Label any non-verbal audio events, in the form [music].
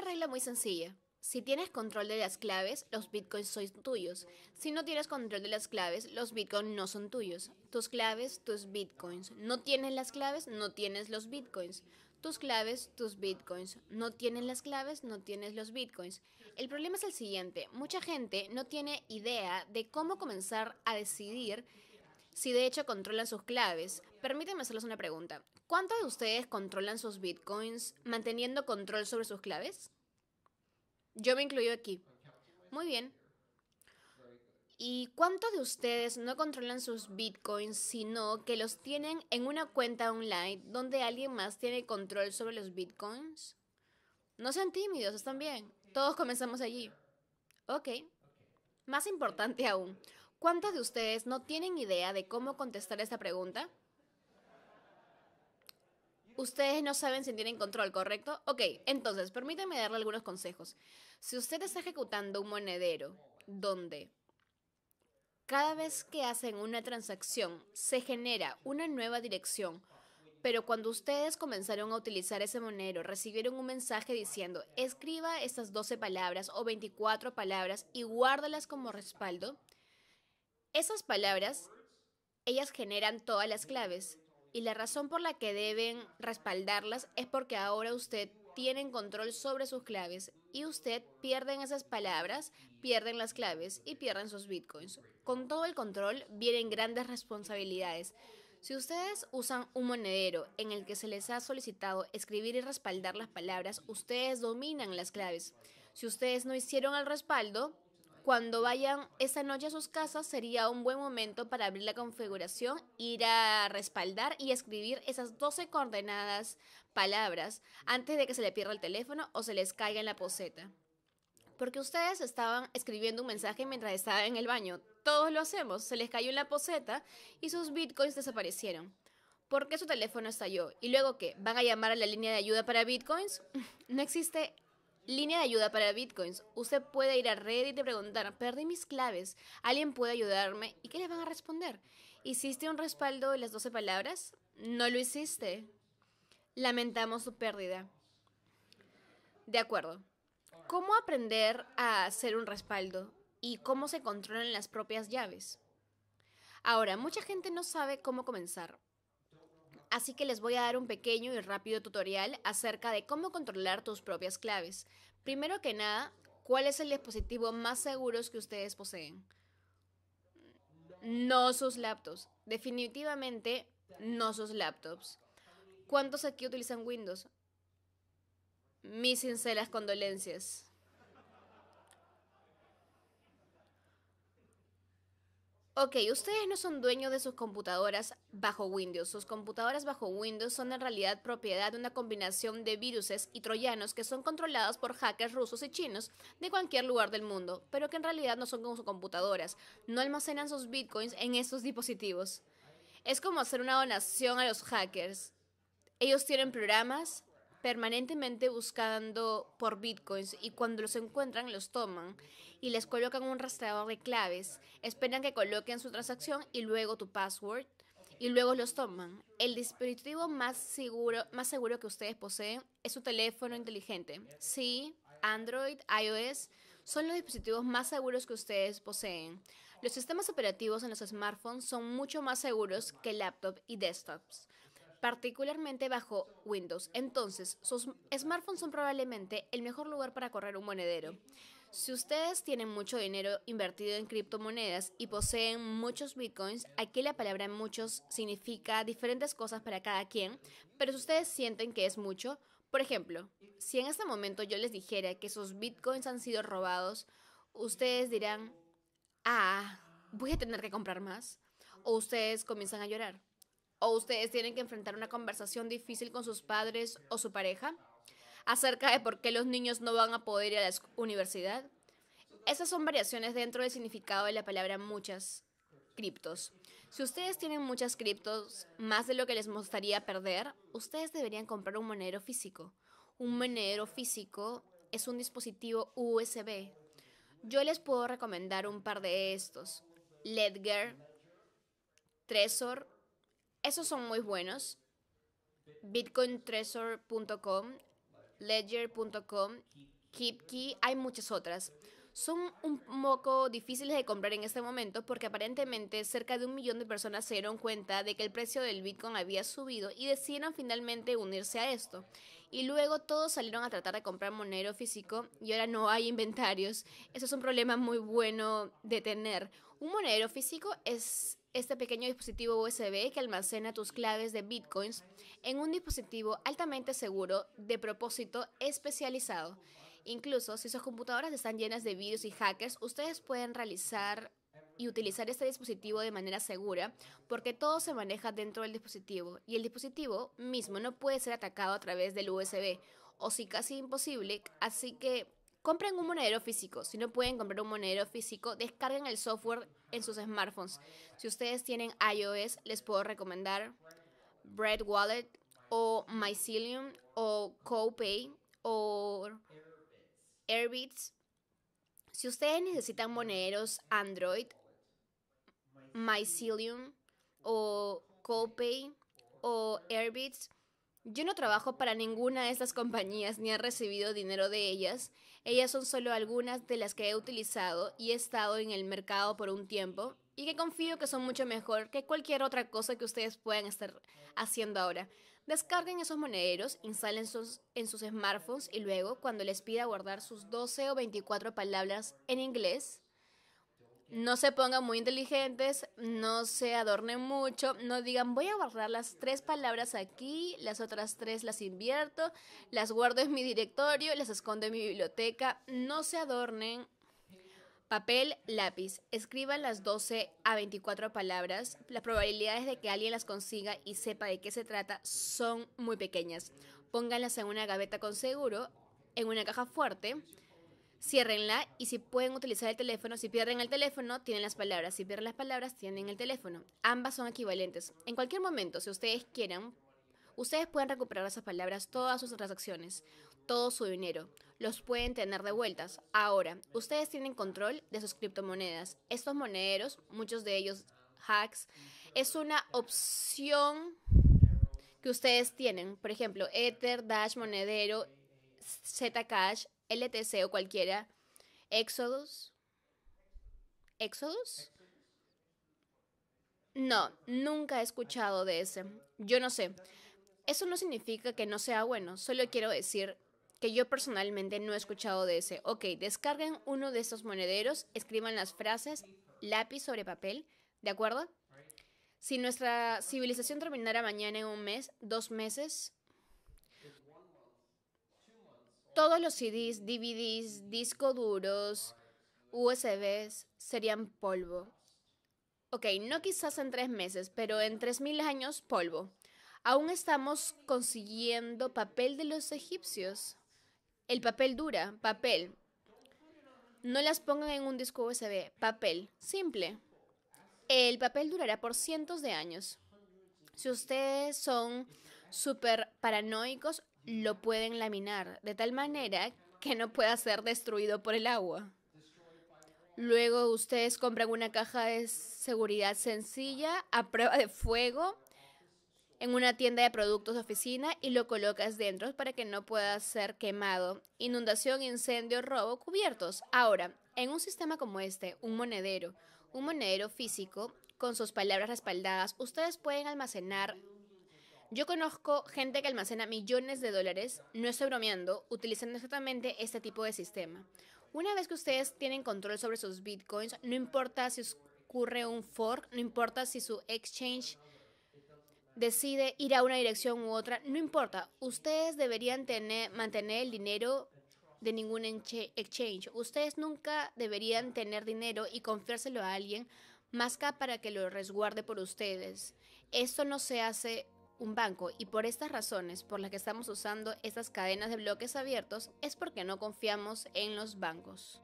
regla muy sencilla. Si tienes control de las claves, los bitcoins son tuyos. Si no tienes control de las claves, los bitcoins no son tuyos. Tus claves, tus bitcoins. No tienes las claves, no tienes los bitcoins. Tus claves, tus bitcoins. No tienes las claves, no tienes los bitcoins. El problema es el siguiente. Mucha gente no tiene idea de cómo comenzar a decidir si de hecho controlan sus claves, permítanme hacerles una pregunta. ¿Cuántos de ustedes controlan sus bitcoins manteniendo control sobre sus claves? Yo me incluyo aquí. Muy bien. ¿Y cuántos de ustedes no controlan sus bitcoins, sino que los tienen en una cuenta online donde alguien más tiene control sobre los bitcoins? No sean tímidos, están bien. Todos comenzamos allí. Ok. Más importante aún, ¿Cuántos de ustedes no tienen idea de cómo contestar esta pregunta? Ustedes no saben si tienen control, ¿correcto? Ok, entonces permítanme darle algunos consejos. Si usted está ejecutando un monedero donde cada vez que hacen una transacción se genera una nueva dirección, pero cuando ustedes comenzaron a utilizar ese monedero recibieron un mensaje diciendo escriba estas 12 palabras o 24 palabras y guárdalas como respaldo, esas palabras, ellas generan todas las claves y la razón por la que deben respaldarlas es porque ahora usted tiene control sobre sus claves y usted pierden esas palabras, pierden las claves y pierden sus bitcoins. Con todo el control vienen grandes responsabilidades. Si ustedes usan un monedero en el que se les ha solicitado escribir y respaldar las palabras, ustedes dominan las claves. Si ustedes no hicieron el respaldo, cuando vayan esa noche a sus casas sería un buen momento para abrir la configuración, ir a respaldar y escribir esas 12 coordenadas palabras antes de que se le pierda el teléfono o se les caiga en la poseta. Porque ustedes estaban escribiendo un mensaje mientras estaban en el baño. Todos lo hacemos. Se les cayó en la poseta y sus bitcoins desaparecieron. ¿Por qué su teléfono estalló? ¿Y luego qué? ¿Van a llamar a la línea de ayuda para bitcoins? [laughs] no existe Línea de ayuda para bitcoins. Usted puede ir a Reddit y preguntar, perdí mis claves, alguien puede ayudarme y qué le van a responder. ¿Hiciste un respaldo de las 12 palabras? No lo hiciste. Lamentamos su pérdida. De acuerdo. ¿Cómo aprender a hacer un respaldo y cómo se controlan las propias llaves? Ahora, mucha gente no sabe cómo comenzar así que les voy a dar un pequeño y rápido tutorial acerca de cómo controlar tus propias claves. Primero que nada, ¿cuál es el dispositivo más seguro que ustedes poseen? No sus laptops. Definitivamente no sus laptops. ¿Cuántos aquí utilizan Windows? Mis sinceras condolencias. Ok, ustedes no son dueños de sus computadoras bajo Windows. Sus computadoras bajo Windows son en realidad propiedad de una combinación de viruses y troyanos que son controlados por hackers rusos y chinos de cualquier lugar del mundo, pero que en realidad no son como sus computadoras. No almacenan sus bitcoins en estos dispositivos. Es como hacer una donación a los hackers. Ellos tienen programas, permanentemente buscando por bitcoins y cuando los encuentran los toman y les colocan un rastreador de claves, esperan que coloquen su transacción y luego tu password y luego los toman. El dispositivo más seguro, más seguro que ustedes poseen es su teléfono inteligente. Sí, Android, iOS son los dispositivos más seguros que ustedes poseen. Los sistemas operativos en los smartphones son mucho más seguros que laptops y desktops particularmente bajo Windows. Entonces, sus smartphones son probablemente el mejor lugar para correr un monedero. Si ustedes tienen mucho dinero invertido en criptomonedas y poseen muchos bitcoins, aquí la palabra muchos significa diferentes cosas para cada quien, pero si ustedes sienten que es mucho, por ejemplo, si en este momento yo les dijera que sus bitcoins han sido robados, ustedes dirán, ah, voy a tener que comprar más, o ustedes comienzan a llorar o ustedes tienen que enfrentar una conversación difícil con sus padres o su pareja acerca de por qué los niños no van a poder ir a la universidad. Esas son variaciones dentro del significado de la palabra muchas criptos. Si ustedes tienen muchas criptos, más de lo que les mostraría perder, ustedes deberían comprar un monedero físico. Un monedero físico es un dispositivo USB. Yo les puedo recomendar un par de estos. Ledger, Trezor esos son muy buenos. BitcoinTresor.com, Ledger.com, KeepKey, hay muchas otras. Son un poco difíciles de comprar en este momento porque aparentemente cerca de un millón de personas se dieron cuenta de que el precio del Bitcoin había subido y decidieron finalmente unirse a esto. Y luego todos salieron a tratar de comprar monero físico y ahora no hay inventarios. Eso es un problema muy bueno de tener. Un monero físico es este pequeño dispositivo USB que almacena tus claves de bitcoins en un dispositivo altamente seguro de propósito especializado. Incluso si sus computadoras están llenas de virus y hackers, ustedes pueden realizar y utilizar este dispositivo de manera segura porque todo se maneja dentro del dispositivo y el dispositivo mismo no puede ser atacado a través del USB o si casi imposible, así que Compren un monedero físico. Si no pueden comprar un monedero físico, descarguen el software en sus smartphones. Si ustedes tienen iOS, les puedo recomendar Bread Wallet o Mycelium o CoPay o Airbits. Si ustedes necesitan monederos Android, Mycelium o CoPay o Airbits yo no trabajo para ninguna de estas compañías ni he recibido dinero de ellas. Ellas son solo algunas de las que he utilizado y he estado en el mercado por un tiempo y que confío que son mucho mejor que cualquier otra cosa que ustedes puedan estar haciendo ahora. Descarguen esos monederos, instalen en sus smartphones y luego, cuando les pida guardar sus 12 o 24 palabras en inglés, no se pongan muy inteligentes, no se adornen mucho, no digan voy a guardar las tres palabras aquí, las otras tres las invierto, las guardo en mi directorio, las escondo en mi biblioteca. No se adornen. Papel, lápiz. Escriban las 12 a 24 palabras. Las probabilidades de que alguien las consiga y sepa de qué se trata son muy pequeñas. Pónganlas en una gaveta con seguro, en una caja fuerte ciérrenla y si pueden utilizar el teléfono, si pierden el teléfono, tienen las palabras, si pierden las palabras, tienen el teléfono. Ambas son equivalentes. En cualquier momento, si ustedes quieran, ustedes pueden recuperar esas palabras, todas sus transacciones, todo su dinero. Los pueden tener de vueltas. Ahora, ustedes tienen control de sus criptomonedas. Estos monederos, muchos de ellos hacks, es una opción que ustedes tienen. Por ejemplo, Ether, Dash, Monedero, Zcash, LTC o cualquiera, Éxodos. ¿Éxodos? No, nunca he escuchado de ese. Yo no sé. Eso no significa que no sea bueno, solo quiero decir que yo personalmente no he escuchado de ese. Ok, descarguen uno de esos monederos, escriban las frases lápiz sobre papel, ¿de acuerdo? Si nuestra civilización terminara mañana en un mes, dos meses, todos los CDs, DVDs, discos duros, USBs serían polvo. Ok, no quizás en tres meses, pero en tres mil años polvo. Aún estamos consiguiendo papel de los egipcios. El papel dura, papel. No las pongan en un disco USB, papel, simple. El papel durará por cientos de años. Si ustedes son súper paranoicos, lo pueden laminar de tal manera que no pueda ser destruido por el agua. Luego ustedes compran una caja de seguridad sencilla a prueba de fuego en una tienda de productos de oficina y lo colocas dentro para que no pueda ser quemado. Inundación, incendio, robo, cubiertos. Ahora, en un sistema como este, un monedero, un monedero físico, con sus palabras respaldadas, ustedes pueden almacenar yo conozco gente que almacena millones de dólares, no estoy bromeando, utilizando exactamente este tipo de sistema. Una vez que ustedes tienen control sobre sus bitcoins, no importa si ocurre un fork, no importa si su exchange decide ir a una dirección u otra, no importa, ustedes deberían tener, mantener el dinero de ningún exchange. Ustedes nunca deberían tener dinero y confiárselo a alguien más que para que lo resguarde por ustedes. Esto no se hace un banco y por estas razones por las que estamos usando estas cadenas de bloques abiertos es porque no confiamos en los bancos.